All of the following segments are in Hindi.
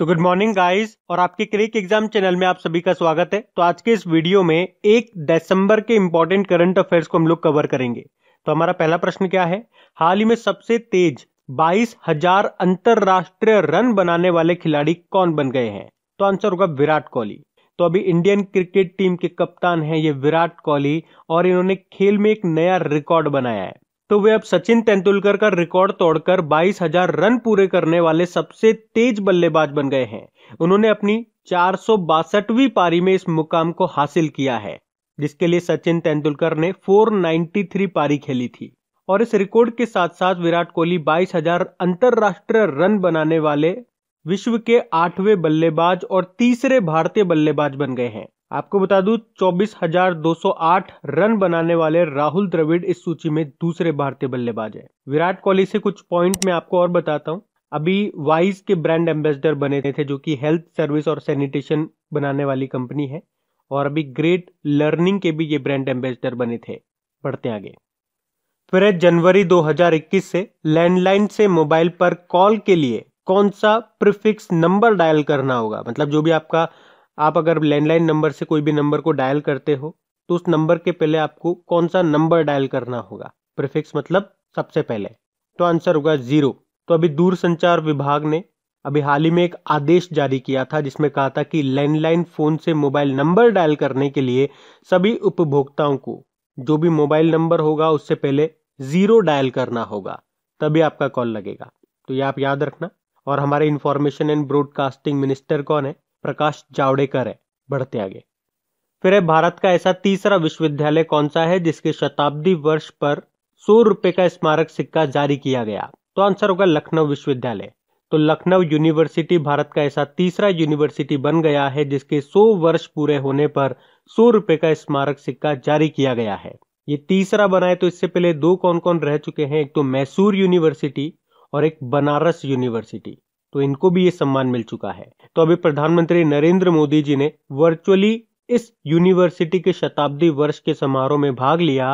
सो गुड मॉर्निंग गाइस और आपके क्रिक एग्जाम चैनल में आप सभी का स्वागत है तो आज के इस वीडियो में एक दिसंबर के इंपॉर्टेंट करंट अफेयर्स को हम लोग कवर करेंगे तो हमारा पहला प्रश्न क्या है हाल ही में सबसे तेज बाईस हजार अंतरराष्ट्रीय रन बनाने वाले खिलाड़ी कौन बन गए हैं तो आंसर होगा विराट कोहली तो अभी इंडियन क्रिकेट टीम के कप्तान है ये विराट कोहली और इन्होंने खेल में एक नया रिकॉर्ड बनाया है तो वे अब सचिन तेंदुलकर का रिकॉर्ड तोड़कर 22,000 रन पूरे करने वाले सबसे तेज बल्लेबाज बन गए हैं उन्होंने अपनी चार पारी में इस मुकाम को हासिल किया है जिसके लिए सचिन तेंदुलकर ने 493 पारी खेली थी और इस रिकॉर्ड के साथ साथ विराट कोहली 22,000 अंतरराष्ट्रीय रन बनाने वाले विश्व के आठवें बल्लेबाज और तीसरे भारतीय बल्लेबाज बन गए हैं आपको बता दूं 24,208 रन बनाने वाले राहुल द्रविड़ इस सूची में दूसरे भारतीय बल्लेबाज हैं विराट कोहली से कुछ पॉइंट मैं आपको और बताता हूं अभी वाइज के ब्रांड एम्बेसडर बने थे जो कि हेल्थ सर्विस और सैनिटेशन बनाने वाली कंपनी है और अभी ग्रेट लर्निंग के भी ये ब्रांड एम्बेसडर बने थे बढ़ते आगे फिर जनवरी 2021 से लैंडलाइन से मोबाइल पर कॉल के लिए कौन सा प्रिफिक्स नंबर डायल करना होगा मतलब जो भी आपका आप अगर लैंडलाइन नंबर से कोई भी नंबर को डायल करते हो तो उस नंबर के पहले आपको कौन सा नंबर डायल करना होगा प्रिफिक्स मतलब सबसे पहले तो आंसर होगा जीरो तो अभी दूर संचार विभाग ने अभी हाल ही में एक आदेश जारी किया था जिसमें कहा था कि लैंडलाइन फोन से मोबाइल नंबर डायल करने के लिए सभी उपभोक्ताओं को जो भी मोबाइल नंबर होगा उससे पहले जीरो डायल करना होगा तभी आपका कॉल लगेगा तो ये आप याद रखना और हमारे इंफॉर्मेशन एंड ब्रॉडकास्टिंग मिनिस्टर कौन है प्रकाश जावड़ेकर है बढ़ते आगे फिर है भारत का ऐसा तीसरा विश्वविद्यालय कौन सा है जिसके शताब्दी वर्ष पर सौ रुपए का स्मारक सिक्का जारी किया गया तो आंसर होगा लखनऊ विश्वविद्यालय तो लखनऊ यूनिवर्सिटी भारत का ऐसा तीसरा यूनिवर्सिटी बन गया है जिसके 100 वर्ष पूरे होने पर सौ रुपए का स्मारक सिक्का जारी किया गया है ये तीसरा बनाए तो इससे पहले दो कौन कौन रह चुके हैं एक तो मैसूर यूनिवर्सिटी और एक बनारस यूनिवर्सिटी तो इनको भी ये सम्मान मिल चुका है तो अभी प्रधानमंत्री नरेंद्र मोदी जी ने वर्चुअली इस यूनिवर्सिटी के शताब्दी वर्ष के समारोह में भाग लिया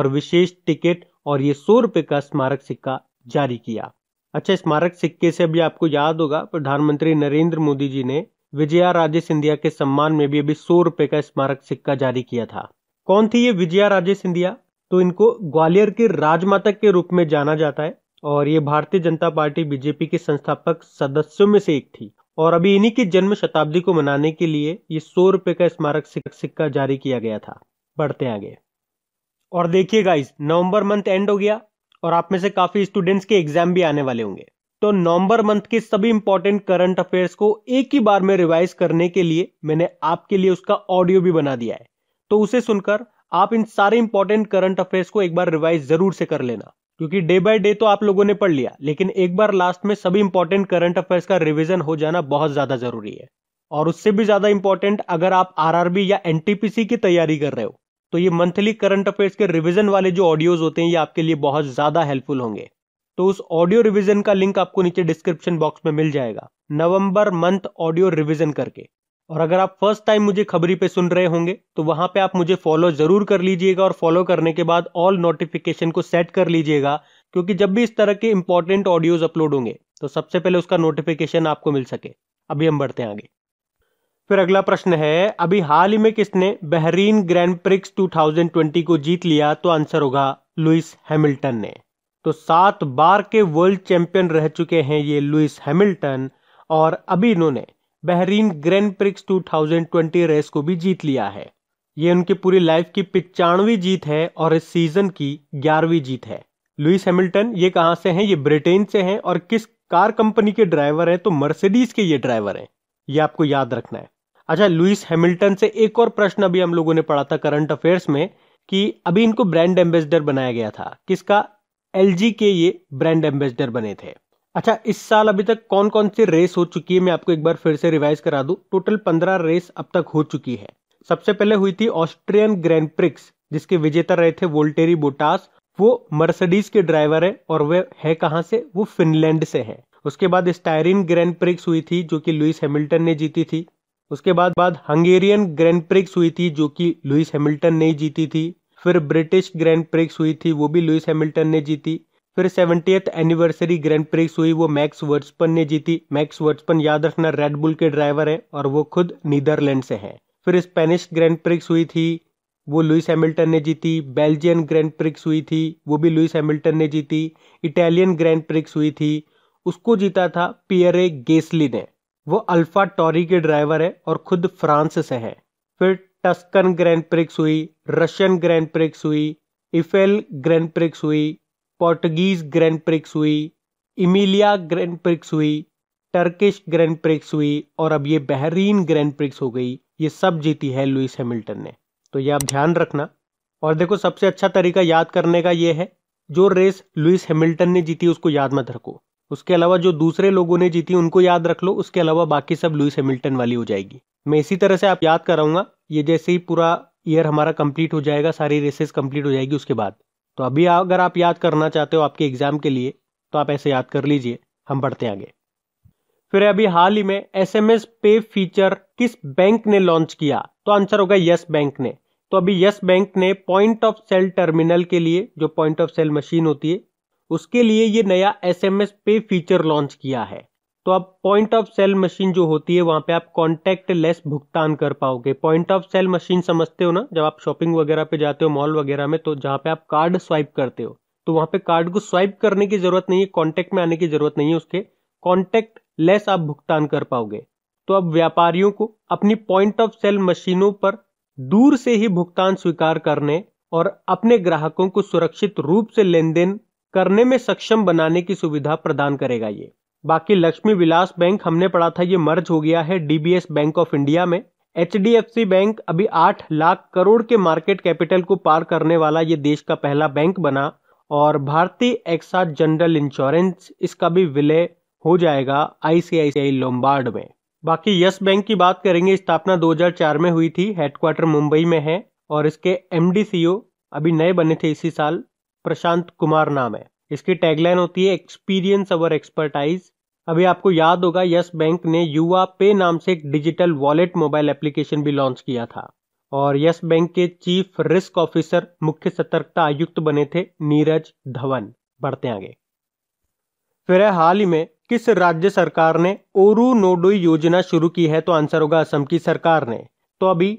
और विशेष टिकट और ये सौ रुपए का स्मारक सिक्का जारी किया अच्छा स्मारक सिक्के से अभी आपको याद होगा प्रधानमंत्री नरेंद्र मोदी जी ने विजया राजे सिंधिया के सम्मान में भी अभी सौ रुपए का स्मारक सिक्का जारी किया था कौन थी ये विजया राजे सिंधिया तो इनको ग्वालियर के राजमाता के रूप में जाना जाता है और ये भारतीय जनता पार्टी बीजेपी के संस्थापक सदस्यों में से एक थी और अभी इन्हीं की जन्म शताब्दी को मनाने के लिए ये सौ रुपए का स्मारक सिक्का जारी किया गया था बढ़ते आगे और देखिए गाइज नवंबर मंथ एंड हो गया और आप में से काफ़ी स्टूडेंट्स के एग्जाम भी आने वाले होंगे तो नवंबर मंथ के सभी इंपॉर्टेंट करंट अफेयर्स को एक ही बार में रिवाइज करने के लिए मैंने आपके लिए उसका ऑडियो भी बना दिया है तो उसे सुनकर आप इन सारे इंपॉर्टेंट करंट अफेयर्स को एक बार रिवाइज जरूर से कर लेना क्योंकि डे बाय डे तो आप लोगों ने पढ़ लिया लेकिन एक बार लास्ट में सभी इंपॉर्टेंट करंट अफेयर्स का रिविजन हो जाना बहुत ज्यादा जरूरी है और उससे भी ज्यादा इंपॉर्टेंट अगर आप आरआरबी या एनटीपीसी की तैयारी कर रहे हो तो ये मंथली करंट अफेयर्स के रिविजन वाले जो ऑडियोज होते हैं ये आपके लिए बहुत ज्यादा हेल्पफुल होंगे तो उस ऑडियो रिविजन का लिंक आपको नीचे डिस्क्रिप्शन बॉक्स में मिल जाएगा नवंबर मंथ ऑडियो रिविजन करके और अगर आप फर्स्ट टाइम मुझे खबरी पे सुन रहे होंगे तो वहां पे आप मुझे फॉलो ज़रूर कर लीजिएगा और फॉलो करने के बाद ऑल नोटिफिकेशन को सेट कर लीजिएगा क्योंकि जब भी इस तरह के इंपॉर्टेंट ऑडियोज अपलोड होंगे तो सबसे पहले उसका नोटिफिकेशन आपको मिल सके अभी हम बढ़ते आगे फिर अगला प्रश्न है अभी हाल ही में किसने बहरीन ग्रैंड प्रिक्स टू को जीत लिया तो आंसर होगा लुइस हैमिल्टन ने तो सात बार के वर्ल्ड चैंपियन रह चुके हैं ये लुइस हैमिल्टन और अभी इन्होंने बहरीन ग्रैंड प्रिक्स 2020 रेस को भी जीत लिया है ये उनकी पूरी लाइफ की पिचानवी जीत है और इस सीजन की ग्यारहवीं जीत है लुइस हैमिल्टन ये कहाँ से हैं ये ब्रिटेन से हैं और किस कार कंपनी के ड्राइवर हैं तो मर्सिडीज के ये ड्राइवर हैं ये आपको याद रखना है अच्छा लुइस हैमिल्टन से एक और प्रश्न अभी हम लोगों ने पढ़ा था करंट अफेयर्स में कि अभी इनको ब्रांड एम्बेसडर बनाया गया था किसका एल के ये ब्रांड एम्बेसडर बने थे अच्छा इस साल अभी तक कौन कौन सी रेस हो चुकी है मैं आपको एक बार फिर से रिवाइज करा दूं टोटल पंद्रह रेस अब तक हो चुकी है सबसे पहले हुई थी ऑस्ट्रियन ग्रैंड प्रिक्स जिसके विजेता रहे थे वोल्टेरी बोटास वो मर्सडीज के ड्राइवर है और वे है कहाँ से वो फिनलैंड से है उसके बाद स्टायरिन ग्रैंड प्रिक्स हुई थी जो कि लुइस हैमिल्टन ने जीती थी उसके बाद बाद हंगेरियन ग्रैंड प्रिक्स हुई थी जो कि लुइस हैमिल्टन ने जीती थी फिर ब्रिटिश ग्रैंड प्रिक्स हुई थी वो भी लुइस हैमिल्टन ने जीती फिर सेवेंटियथ एनिवर्सरी ग्रैंड प्रिक्स हुई वो मैक्स वर्ट्सपन ने जीती मैक्स वर्ट्सपन याद रखना रेडबुल के ड्राइवर है और वो खुद नीदरलैंड से हैं फिर स्पेनिश ग्रैंड प्रिक्स हुई थी वो लुइस हैमिल्टन ने जीती बेल्जियन ग्रैंड प्रिक्स हुई थी वो भी लुइस हैमिल्टन ने जीती इटालियन ग्रैंड प्रिक्स हुई थी उसको जीता था पियरे गेसली ने वो अल्फा टॉरी के ड्राइवर है और खुद फ्रांस से है फिर टस्कन ग्रैंड प्रिक्स हुई रशियन ग्रैंड प्रिक्स हुई इफेल ग्रैंड प्रिक्स हुई पोर्टुगीज ग्रैंड प्रिक्स हुई इमिलिया ग्रैंड प्रिक्स हुई टर्किश ग्रैंड प्रिक्स हुई और अब ये बहरीन ग्रैंड प्रिक्स हो गई ये सब जीती है लुइस हैमिल्टन ने तो ये आप ध्यान रखना और देखो सबसे अच्छा तरीका याद करने का ये है जो रेस लुइस हैमिल्टन ने जीती उसको याद मत रखो उसके अलावा जो दूसरे लोगों ने जीती उनको याद रख लो उसके अलावा बाकी सब लुइस हैमिल्टन वाली हो जाएगी मैं इसी तरह से आप याद कराऊंगा ये जैसे ही पूरा ईयर हमारा कंप्लीट हो जाएगा सारी रेसेस कंप्लीट हो जाएगी उसके बाद तो अभी अगर आप याद करना चाहते हो आपके एग्जाम के लिए तो आप ऐसे याद कर लीजिए हम बढ़ते आगे फिर अभी हाल ही में एसएमएस पे फीचर किस बैंक ने लॉन्च किया तो आंसर होगा यस बैंक ने तो अभी यस बैंक ने पॉइंट ऑफ सेल टर्मिनल के लिए जो पॉइंट ऑफ सेल मशीन होती है उसके लिए ये नया S M S pay feature launch किया है तो आप पॉइंट ऑफ सेल मशीन जो होती है वहाँ पे आप कॉन्टैक्ट लेस भुगतान कर पाओगे पॉइंट ऑफ सेल मशीन समझते हो ना जब आप शॉपिंग वगैरह पे जाते हो मॉल वगैरह में तो जहाँ पे आप कार्ड स्वाइप करते हो तो वहाँ पे कार्ड को स्वाइप करने की जरूरत नहीं है कॉन्टैक्ट में आने की जरूरत नहीं है उसके कॉन्टैक्ट लेस आप भुगतान कर पाओगे तो अब व्यापारियों को अपनी पॉइंट ऑफ सेल मशीनों पर दूर से ही भुगतान स्वीकार करने और अपने ग्राहकों को सुरक्षित रूप से लेन देन करने में सक्षम बनाने की सुविधा प्रदान करेगा ये बाकी लक्ष्मी विलास बैंक हमने पढ़ा था ये मर्ज हो गया है डीबीएस बैंक ऑफ इंडिया में एच बैंक अभी आठ लाख करोड़ के मार्केट कैपिटल को पार करने वाला ये देश का पहला बैंक बना और भारतीय एक्सा जनरल इंश्योरेंस इसका भी विलय हो जाएगा आईसीआईसीआई लोम्बार्ड में बाकी यस बैंक की बात करेंगे स्थापना 2004 में हुई थी हेडक्वार्टर मुंबई में है और इसके एमडीसीओ e अभी नए बने थे इसी साल प्रशांत कुमार नाम है इसकी टैगलाइन होती है एक्सपीरियंस अवर एक्सपर्टाइज अभी आपको याद होगा यस बैंक ने युवा पे नाम से एक डिजिटल वॉलेट मोबाइल एप्लीकेशन भी लॉन्च किया था और यस बैंक के चीफ रिस्क ऑफिसर मुख्य सतर्कता आयुक्त बने थे नीरज धवन बढ़ते आगे फिर हाल ही में किस राज्य सरकार ने ओरू नोडोई योजना शुरू की है तो आंसर होगा असम की सरकार ने तो अभी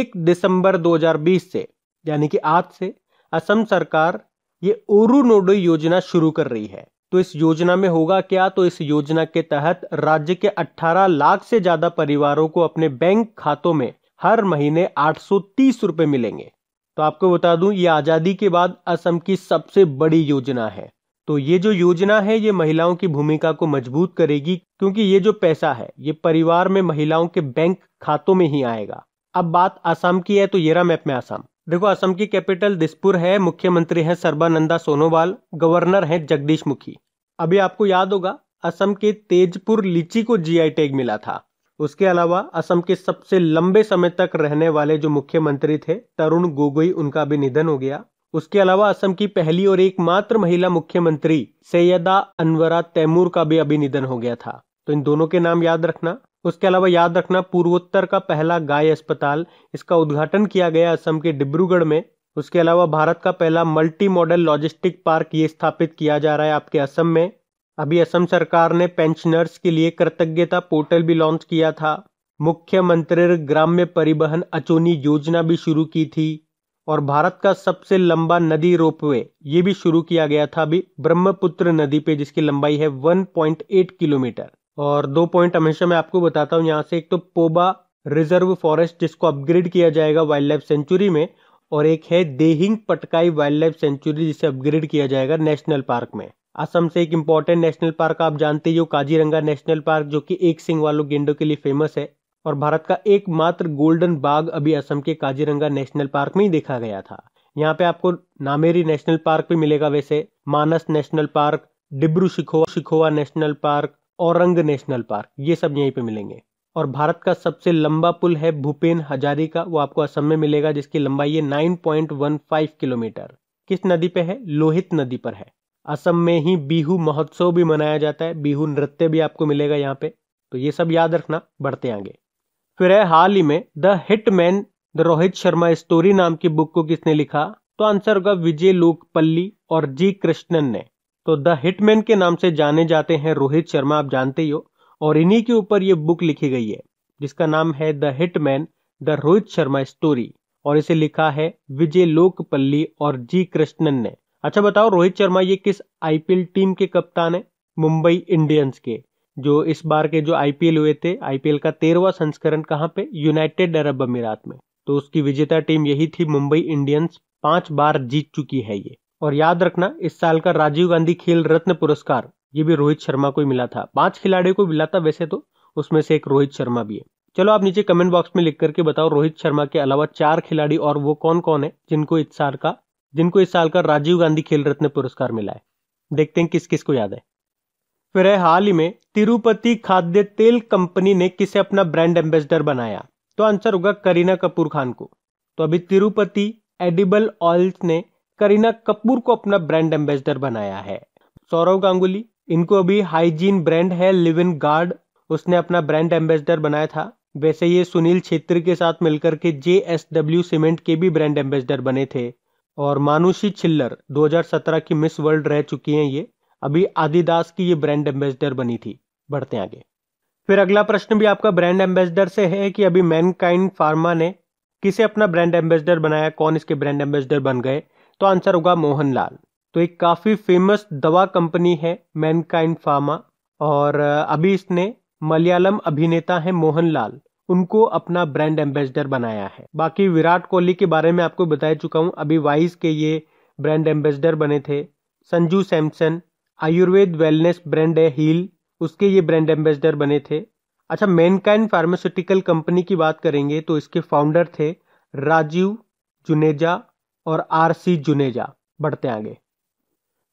एक दिसंबर 2020 से यानी कि आज से असम सरकार ये ओरू नोडो योजना शुरू कर रही है तो इस योजना में होगा क्या तो इस योजना के तहत राज्य के 18 लाख से ज्यादा परिवारों को अपने बैंक खातों में हर महीने आठ रुपए मिलेंगे तो आपको बता दूं ये आजादी के बाद असम की सबसे बड़ी योजना है तो ये जो योजना है ये महिलाओं की भूमिका को मजबूत करेगी क्योंकि ये जो पैसा है ये परिवार में महिलाओं के बैंक खातों में ही आएगा अब बात असम की है तो येरा मैप में असम देखो असम की कैपिटल दिसपुर है मुख्यमंत्री हैं सर्बानंदा सोनोवाल गवर्नर हैं जगदीश मुखी अभी आपको याद होगा असम के तेजपुर लीची को जीआई टैग मिला था उसके अलावा असम के सबसे लंबे समय तक रहने वाले जो मुख्यमंत्री थे तरुण गोगोई उनका भी निधन हो गया उसके अलावा असम की पहली और एकमात्र महिला मुख्यमंत्री सैयदा अनवरा तैमूर का भी अभी निधन हो गया था तो इन दोनों के नाम याद रखना उसके अलावा याद रखना पूर्वोत्तर का पहला गाय अस्पताल इसका उद्घाटन किया गया असम के डिब्रूगढ़ में उसके अलावा भारत का पहला मल्टी मॉडल लॉजिस्टिक पार्क ये स्थापित किया जा रहा है आपके असम में अभी असम सरकार ने पेंशनर्स के लिए कृतज्ञता पोर्टल भी लॉन्च किया था मुख्यमंत्री ग्राम्य परिवहन अचोनी योजना भी शुरू की थी और भारत का सबसे लंबा नदी रोपवे ये भी शुरू किया गया था अभी ब्रह्मपुत्र नदी पे जिसकी लंबाई है 1.8 किलोमीटर और दो पॉइंट हमेशा मैं आपको बताता हूँ यहाँ से एक तो पोबा रिजर्व फॉरेस्ट जिसको अपग्रेड किया जाएगा वाइल्ड लाइफ सेंचुरी में और एक है Dehing Patkai wildlife sanctuary जिसे अपग्रेड किया जाएगा नेशनल पार्क में असम से एक इम्पॉर्टेंट नेशनल पार्क आप जानते ही हो काजीरंगा नेशनल पार्क जो कि एक सिंग वालों गेंडों के लिए फेमस है और भारत का एकमात्र गोल्डन बाग अभी असम के काजीरंगा नेशनल पार्क में ही देखा गया था यहाँ पे आपको नामेरी नेशनल पार्क भी मिलेगा वैसे Manas national park Dibru Saikhowa Saikhowa national park Orang national park ये सब यहीं पे मिलेंगे और भारत का सबसे लंबा पुल है भूपेन हजारी का वो आपको असम में मिलेगा जिसकी लंबाई वन 9.15 किलोमीटर किस नदी पे है लोहित नदी पर है असम में ही बिहू महोत्सव भी मनाया जाता है बिहू नृत्य भी आपको मिलेगा यहाँ पे तो ये सब याद रखना बढ़ते आगे फिर है हाल ही में the hitman the Rohit Sharma story नाम की बुक को किसने लिखा तो आंसर होगा विजय लोकपल्ली और जी कृष्णन ने तो द हिटमैन के नाम से जाने जाते हैं रोहित शर्मा आप जानते ही हो और इन्हीं के ऊपर ये बुक लिखी गई है जिसका नाम है the hitman the Rohit Sharma story और इसे लिखा है विजय लोकपल्ली और जी कृष्णन ने अच्छा बताओ रोहित शर्मा ये किस आईपीएल टीम के कप्तान है मुंबई इंडियंस के जो इस बार के जो आईपीएल हुए थे आईपीएल का तेरहवा संस्करण कहाँ पे यूनाइटेड अरब अमीरात में तो उसकी विजेता टीम यही थी मुंबई इंडियंस पांच बार जीत चुकी है ये और याद रखना इस साल का राजीव गांधी खेल रत्न पुरस्कार ये भी रोहित शर्मा को ही मिला था पांच खिलाड़ियों को मिला था वैसे तो उसमें से एक रोहित शर्मा भी है चलो आप नीचे कमेंट बॉक्स में लिख करके बताओ रोहित शर्मा के अलावा चार खिलाड़ी और वो कौन कौन है जिनको इस साल का जिनको इस साल का राजीव गांधी खेल रत्न पुरस्कार मिला है देखते हैं किस किस को याद है फिर है हाल ही में तिरुपति खाद्य तेल कंपनी ने किसे अपना ब्रांड एम्बेसडर बनाया तो आंसर होगा करीना कपूर खान को तो अभी तिरुपति एडिबल ऑयल्स ने करीना कपूर को अपना ब्रांड एम्बेसडर बनाया है सौरव गांगुली इनको अभी हाइजीन ब्रांड है लिव इन गार्ड उसने अपना ब्रांड एम्बेसडर बनाया था वैसे ये सुनील छेत्री के साथ मिलकर के जे एस डब्ल्यू सीमेंट के भी ब्रांड एम्बेसडर बने थे और मानुषी छिल्लर 2017 की मिस वर्ल्ड रह चुकी हैं ये अभी आदिदास की ये ब्रांड एम्बेसडर बनी थी बढ़ते आगे फिर अगला प्रश्न भी आपका ब्रांड एम्बेसडर से है कि अभी मैनकाइंड फार्मा ने किसे अपना ब्रांड एम्बेसडर बनाया कौन इसके ब्रांड एम्बेसडर बन गए तो आंसर होगा मोहनलाल तो एक काफ़ी फेमस दवा कंपनी है मैनकाइंड फार्मा और अभी इसने मलयालम अभिनेता है मोहनलाल उनको अपना ब्रांड एम्बेसडर बनाया है बाकी विराट कोहली के बारे में आपको बता चुका हूँ अभी वाइस के ये ब्रांड एम्बेसडर बने थे संजू सैमसन आयुर्वेद वेलनेस ब्रांड है हील उसके ये ब्रांड एम्बेसडर बने थे अच्छा मैनकाइंड फार्मास्यूटिकल कंपनी की बात करेंगे तो इसके फाउंडर थे राजीव जुनेजा और आरसी जुनेजा बढ़ते आगे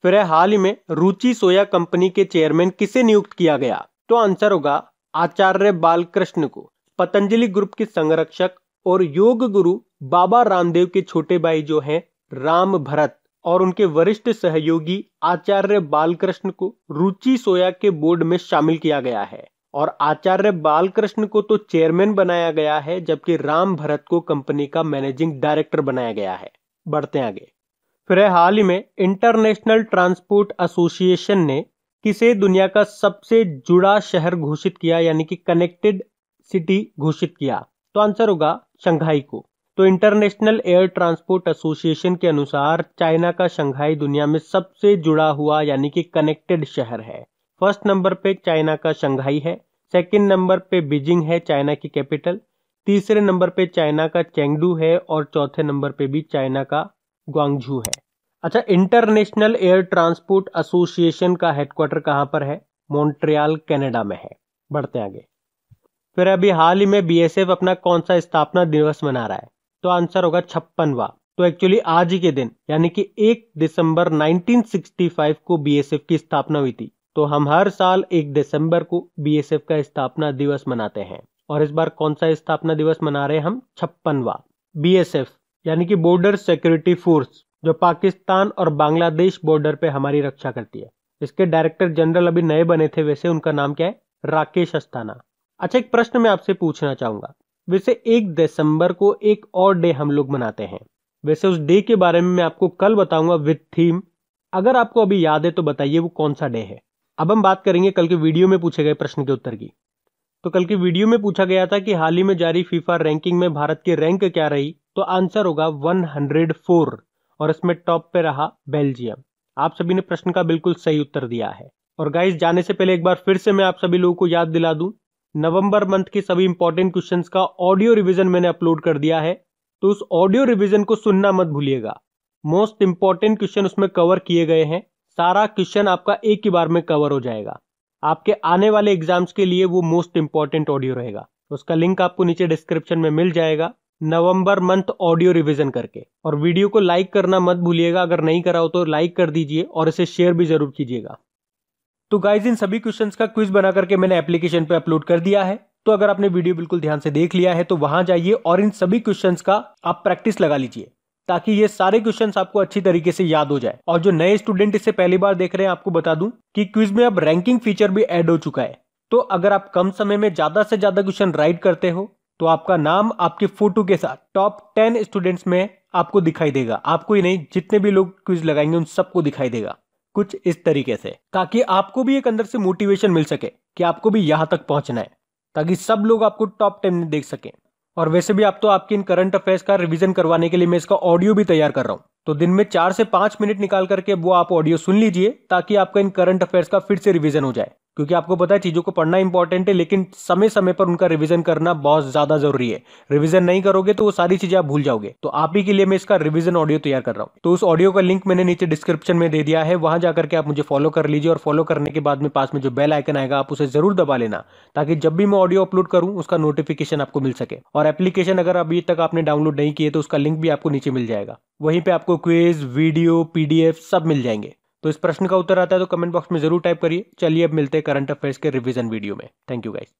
फिर हाल ही में रुचि सोया कंपनी के चेयरमैन किसे नियुक्त किया गया तो आंसर होगा आचार्य बालकृष्ण को पतंजलि ग्रुप के संरक्षक और योग गुरु बाबा रामदेव के छोटे भाई जो हैं राम भरत और उनके वरिष्ठ सहयोगी आचार्य बालकृष्ण को रुचि सोया के बोर्ड में शामिल किया गया है और आचार्य बालकृष्ण को तो चेयरमैन बनाया गया है जबकि राम भरत को कंपनी का मैनेजिंग डायरेक्टर बनाया गया है बढ़ते आगे फिर हाल ही में इंटरनेशनल ट्रांसपोर्ट एसोसिएशन ने किसे दुनिया का सबसे जुड़ा शहर घोषित किया यानी कि कनेक्टेड सिटी घोषित किया तो आंसर होगा शंघाई को तो इंटरनेशनल एयर ट्रांसपोर्ट एसोसिएशन के अनुसार चाइना का शंघाई दुनिया में सबसे जुड़ा हुआ यानी कि कनेक्टेड शहर है फर्स्ट नंबर पे चाइना का शंघाई है सेकंड नंबर पे बीजिंग है चाइना की कैपिटल तीसरे नंबर पे चाइना का चेंगडू है और चौथे नंबर पे भी चाइना का ग्वांगझू है अच्छा इंटरनेशनल एयर ट्रांसपोर्ट एसोसिएशन का हेडक्वार्टर कहाँ पर है मॉन्ट्रियल कनाडा में है बढ़ते आगे फिर अभी हाल ही में बीएसएफ अपना कौन सा स्थापना दिवस मना रहा है तो आंसर होगा छप्पनवा तो एक्चुअली आज ही के दिन यानी कि 1 दिसंबर 1965 को बीएसएफ की स्थापना हुई थी तो हम हर साल 1 दिसंबर को बीएसएफ का स्थापना दिवस मनाते हैं और इस बार कौन सा स्थापना दिवस मना रहे हम छप्पनवा बी एस एफ यानी कि बॉर्डर सिक्योरिटी फोर्स जो पाकिस्तान और बांग्लादेश बॉर्डर पे हमारी रक्षा करती है इसके डायरेक्टर जनरल अभी नए बने थे वैसे उनका नाम क्या है राकेश अस्थाना अच्छा एक प्रश्न मैं आपसे पूछना चाहूंगा वैसे एक दिसंबर को एक और डे हम लोग मनाते हैं वैसे उस डे के बारे में मैं आपको कल बताऊंगा विद थीम अगर आपको अभी याद है तो बताइए वो कौन सा डे है अब हम बात करेंगे कल के वीडियो में पूछे गए प्रश्न के उत्तर की तो कल के वीडियो में पूछा गया था कि हाल ही में जारी फीफा रैंकिंग में भारत की रैंक क्या रही तो आंसर होगा 104 और इसमें टॉप पे रहा बेल्जियम आप सभी ने प्रश्न का बिल्कुल सही उत्तर दिया है और गाइस जाने से पहले एक बार फिर से मैं आप सभी लोगों को याद दिला दूं नवंबर मंथ के सभी इंपॉर्टेंट क्वेश्चन का ऑडियो रिविजन मैंने अपलोड कर दिया है तो उस ऑडियो रिविजन को सुनना मत भूलिएगा मोस्ट इंपॉर्टेंट क्वेश्चन उसमें कवर किए गए हैं सारा क्वेश्चन आपका एक ही बार में कवर हो जाएगा आपके आने वाले एग्जाम्स के लिए वो मोस्ट इंपॉर्टेंट ऑडियो रहेगा उसका लिंक आपको नीचे डिस्क्रिप्शन में मिल जाएगा नवंबर मंथ ऑडियो रिवीजन करके और वीडियो को लाइक करना मत भूलिएगा अगर नहीं करा हो तो लाइक कर दीजिए और इसे शेयर भी जरूर कीजिएगा तो गाइज इन सभी क्वेश्चंस का क्विज बना करके मैंने एप्लीकेशन पे अपलोड कर दिया है तो अगर आपने वीडियो बिल्कुल ध्यान से देख लिया है तो वहां जाइए और इन सभी क्वेश्चंस का आप प्रैक्टिस लगा लीजिए ताकि ये सारे क्वेश्चंस आपको अच्छी तरीके से याद हो जाए और जो नए स्टूडेंट इसे पहली बार देख रहे हैं आपको बता दूं कि क्विज में अब रैंकिंग फीचर भी ऐड हो चुका है तो अगर आप कम समय में ज्यादा से ज्यादा क्वेश्चन राइट करते हो तो आपका नाम आपके फोटो के साथ टॉप टेन स्टूडेंट्स में आपको दिखाई देगा आपको ही नहीं जितने भी लोग क्विज लगाएंगे उन सबको दिखाई देगा कुछ इस तरीके से ताकि आपको भी एक अंदर से मोटिवेशन मिल सके कि आपको भी यहाँ तक पहुंचना है ताकि सब लोग आपको टॉप टेन में देख सकें और वैसे भी आप तो आपके इन करंट अफेयर्स का रिवीज़न करवाने के लिए मैं इसका ऑडियो भी तैयार कर रहा हूँ तो दिन में चार से पांच मिनट निकाल करके वो आप ऑडियो सुन लीजिए ताकि आपका इन करंट अफेयर्स का फिर से रिविजन हो जाए क्योंकि आपको पता है चीज़ों को पढ़ना इंपॉर्टेंट है लेकिन समय समय पर उनका रिवीजन करना बहुत ज़्यादा जरूरी है रिवीजन नहीं करोगे तो वो सारी चीज़ें आप भूल जाओगे तो आप ही के लिए मैं इसका रिवीजन ऑडियो तैयार कर रहा हूँ तो उस ऑडियो का लिंक मैंने नीचे डिस्क्रिप्शन में दे दिया है वहां जाकर के आप मुझे फॉलो कर लीजिए और फॉलो करने के बाद में पास में जो बेल आइकन आएगा आप उसे जरूर दबा लेना ताकि जब भी मैं ऑडियो अपलोड करूँ उसका नोटिफिकेशन आपको मिल सके और एप्लीकेशन अगर अभी तक आपने डाउनलोड नहीं किए तो उसका लिंक भी आपको नीचे मिल जाएगा वहीं पे आपको क्विज वीडियो पीडीएफ सब मिल जाएंगे तो इस प्रश्न का उत्तर आता है तो कमेंट बॉक्स में जरूर टाइप करिए चलिए अब मिलते हैं करंट अफेयर्स के रिवीजन वीडियो में थैंक यू गाइस